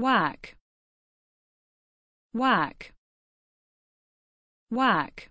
whack, whack, whack.